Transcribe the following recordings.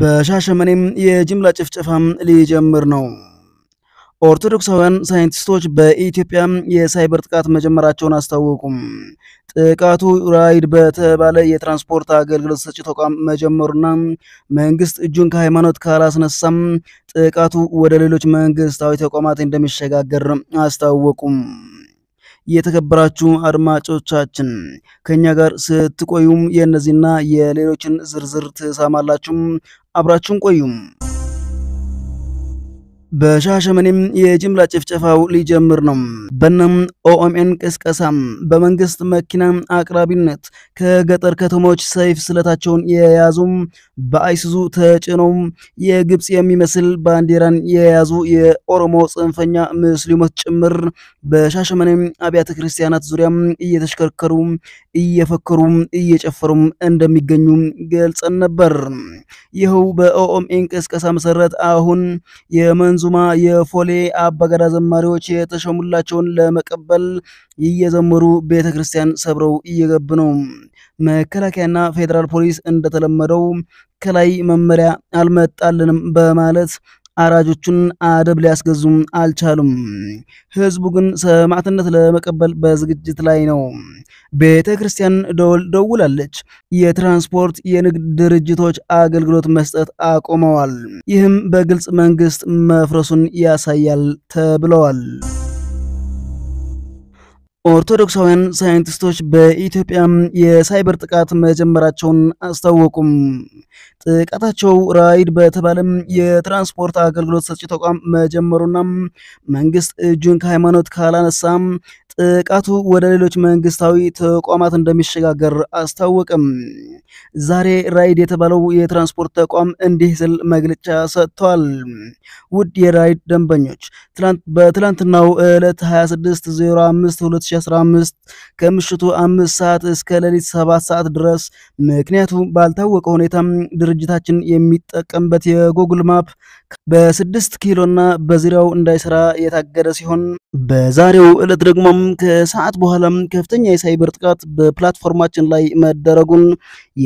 በሻሸመኔም የጅምላ ጭፍጨፋም ሊጀምር ነው። ኦርቶዶክሳውያን ሳይንቲስቶች በኢትዮጵያ የሳይበር ጥቃት መጀመራቸውን አስታወቁም። ጥቃቱ ራይድ በተባለ የትራንስፖርት አገልግሎት ሰጪ ተቋም መጀመሩና መንግስት እጁን ከሃይማኖት ካላስነሳም ጥቃቱ ወደ ሌሎች መንግስታዊ ተቋማት እንደሚሸጋገር አስታወቁም። የተከበራችሁ አድማጮቻችን ከእኛ ጋር ስትቆዩም የእነዚህና የሌሎችን ዝርዝር ትሰማላችሁም። አብራችሁን ቆዩም። በሻሸመኔም የጅምላ ጭፍጨፋው ሊጀምር ነው። በነም ኦኤምኤን ቅስቀሳም በመንግስት መኪና አቅራቢነት ከገጠር ከተሞች ሰይፍ ስለታቸውን የያዙም በአይሱዙ ተጭነው የግብፅ የሚመስል ባንዲራን የያዙ የኦሮሞ ጽንፈኛ ሙስሊሞች ጭምር በሻሸመኔም አብያተ ክርስቲያናት ዙሪያም እየተሽከርከሩ እየፈከሩ እየጨፈሩም እንደሚገኙ ገልጸን ነበር። ይኸው በኦኦምኤን ቅስቀሳ መሰረት አሁን የመንዙማ የፎሌ አባገዳ ዘማሪዎች የተሾሙላቸውን ለመቀበል እየዘመሩ ቤተ ክርስቲያን ሰብረው እየገቡ ነው። መከላከያና ፌዴራል ፖሊስ እንደተለመደው ከላይ መመሪያ አልመጣልንም በማለት አራጆቹን አደብ ሊያስገዙም አልቻሉም። ህዝቡ ግን ሰማዕትነት ለመቀበል በዝግጅት ላይ ነው። ቤተ ክርስቲያን ደውል ደውላለች። የትራንስፖርት የንግድ ድርጅቶች አገልግሎት መስጠት አቁመዋል። ይህም በግልጽ መንግስት መፍረሱን ያሳያል ተብለዋል። ኦርቶዶክሳውያን ሳይንቲስቶች በኢትዮጵያ የሳይበር ጥቃት መጀመራቸውን አስታወቁም። ጥቃታቸው ራይድ በተባለም የትራንስፖርት አገልግሎት ሰጪ ተቋም መጀመሩና መንግስት እጁን ከሃይማኖት ካላነሳም ጥቃቱ ወደ ሌሎች መንግስታዊ ተቋማት እንደሚሸጋገር አስታወቅም። ዛሬ ራይድ የተባለው የትራንስፖርት ተቋም እንዲህ ስል መግለጫ ሰጥቷል። ውድ የራይድ ደንበኞች በትላንትናው ዕለት 26 ከምሽቱ አምስት ሰዓት እስከ ሌሊት ሰባት ሰዓት ድረስ ምክንያቱ ባልታወቀ ሁኔታ ድርጅታችን የሚጠቀምበት የጎግል ማፕ በስድስት ኪሎና በዙሪያው እንዳይሰራ የታገደ ሲሆን በዛሬው ዕለት ደግሞም ከሰዓት በኋላም ከፍተኛ የሳይበር ጥቃት በፕላትፎርማችን ላይ መደረጉን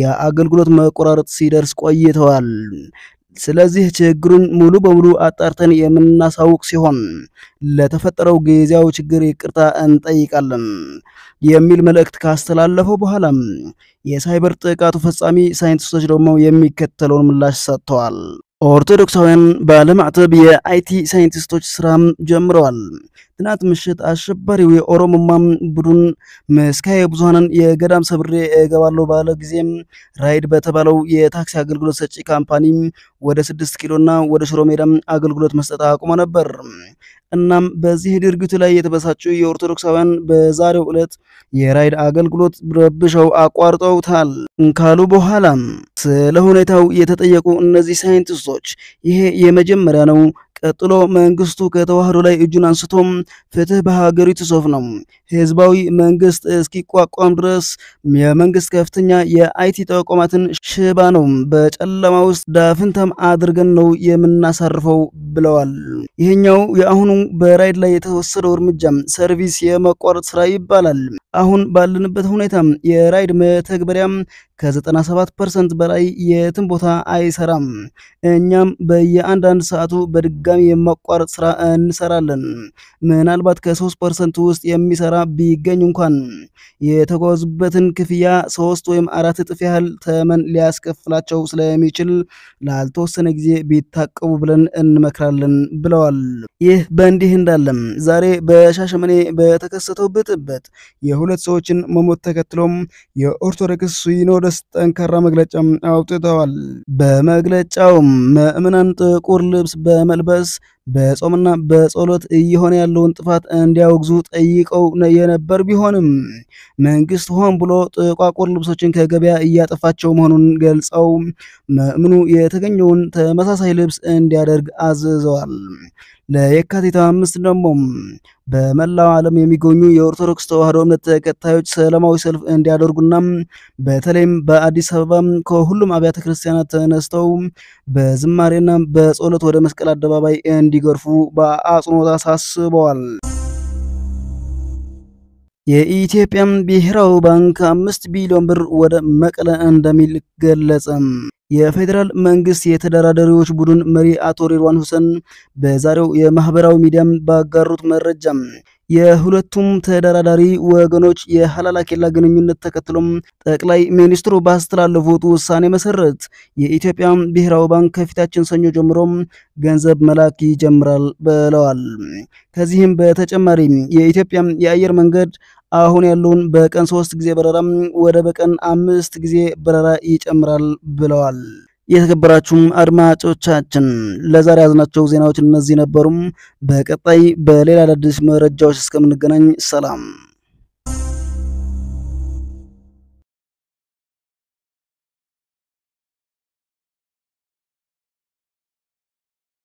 የአገልግሎት መቆራረጥ ሲደርስ ቆይተዋል። ስለዚህ ችግሩን ሙሉ በሙሉ አጣርተን የምናሳውቅ ሲሆን ለተፈጠረው ጊዜያዊ ችግር ይቅርታ እንጠይቃለን የሚል መልእክት ካስተላለፈው በኋላ የሳይበር ጥቃቱ ፈጻሚ ሳይንቲስቶች ደግሞ የሚከተለውን ምላሽ ሰጥተዋል። ኦርቶዶክሳውያን ባለማዕተብ የአይቲ ሳይንቲስቶች ስራም ጀምረዋል። ትናንት ምሽት አሸባሪው የኦሮሞማ ቡድን መስካዬ ብዙሃንን የገዳም ሰብሬ እገባለሁ ባለ ጊዜም ራይድ በተባለው የታክሲ አገልግሎት ሰጪ ካምፓኒ ወደ ስድስት ኪሎና ወደ ሽሮ ሜዳም አገልግሎት መስጠት አቁሞ ነበር። እናም በዚህ ድርጊቱ ላይ የተበሳጩ የኦርቶዶክሳውያን በዛሬው ዕለት የራይድ አገልግሎት ረብሸው አቋርጠውታል ካሉ በኋላ ስለ ሁኔታው የተጠየቁ እነዚህ ሳይንቲስቶች ይሄ የመጀመሪያ ነው ቀጥሎ መንግስቱ ከተዋህዶ ላይ እጁን አንስቶም ፍትህ በሀገሪቱ ሶፍ ነው። ህዝባዊ መንግስት እስኪቋቋም ድረስ የመንግስት ከፍተኛ የአይቲ ተቋማትን ሽባ ነው፣ በጨለማ ውስጥ ዳፍንታም አድርገን ነው የምናሳርፈው ብለዋል። ይህኛው የአሁኑ በራይድ ላይ የተወሰደው እርምጃ ሰርቪስ የመቋረጥ ስራ ይባላል። አሁን ባለንበት ሁኔታ የራይድ መተግበሪያም ከ97 ፐርሰንት በላይ የትም ቦታ አይሰራም። እኛም በየአንዳንድ ሰዓቱ በድጋ በድጋሚ የማቋረጥ ስራ እንሰራለን። ምናልባት ከሶስት ፐርሰንት ውስጥ የሚሰራ ቢገኝ እንኳን የተጓዙበትን ክፍያ ሶስት ወይም አራት እጥፍ ያህል ተመን ሊያስከፍላቸው ስለሚችል ላልተወሰነ ጊዜ ቢታቀቡ ብለን እንመክራለን ብለዋል። ይህ በእንዲህ እንዳለም ዛሬ በሻሸመኔ በተከሰተው ብጥብጥ የሁለት ሰዎችን መሞት ተከትሎም የኦርቶዶክስ ሲኖዶስ ጠንካራ መግለጫ አውጥተዋል። በመግለጫውም ምዕምናን ጥቁር ልብስ በመልበስ was በጾምና በጸሎት እየሆነ ያለውን ጥፋት እንዲያወግዙ ጠይቀው የነበር ቢሆንም መንግስት ሆን ብሎ ጥቋቁር ልብሶችን ከገበያ እያጠፋቸው መሆኑን ገልጸው መእምኑ የተገኘውን ተመሳሳይ ልብስ እንዲያደርግ አዝዘዋል። ለየካቲት አምስት ደግሞ በመላው ዓለም የሚገኙ የኦርቶዶክስ ተዋሕዶ እምነት ተከታዮች ሰላማዊ ሰልፍ እንዲያደርጉና በተለይም በአዲስ አበባ ከሁሉም አብያተ ክርስቲያናት ተነስተው በዝማሬና በጸሎት ወደ መስቀል አደባባይ እንዲ እንዲገርፉ በአጽንኦት አሳስበዋል። የኢትዮጵያ ብሔራዊ ባንክ አምስት ቢሊዮን ብር ወደ መቀለ እንደሚል ገለጸ። የፌዴራል መንግስት የተደራዳሪዎች ቡድን መሪ አቶ ሬድዋን ሁሴን በዛሬው የማህበራዊ ሚዲያም ባጋሩት መረጃም የሁለቱም ተደራዳሪ ወገኖች የሀላላ ኬላ ግንኙነት ተከትሎም ጠቅላይ ሚኒስትሩ ባስተላለፉት ውሳኔ መሰረት የኢትዮጵያ ብሔራዊ ባንክ ከፊታችን ሰኞ ጀምሮ ገንዘብ መላክ ይጀምራል ብለዋል። ከዚህም በተጨማሪ የኢትዮጵያ የአየር መንገድ አሁን ያለውን በቀን ሶስት ጊዜ በረራ ወደ በቀን አምስት ጊዜ በረራ ይጨምራል ብለዋል። የተከበራችሁም አድማጮቻችን ለዛሬ ያዝናቸው ዜናዎች እነዚህ ነበሩም። በቀጣይ በሌላ አዳዲስ መረጃዎች እስከምንገናኝ ሰላም።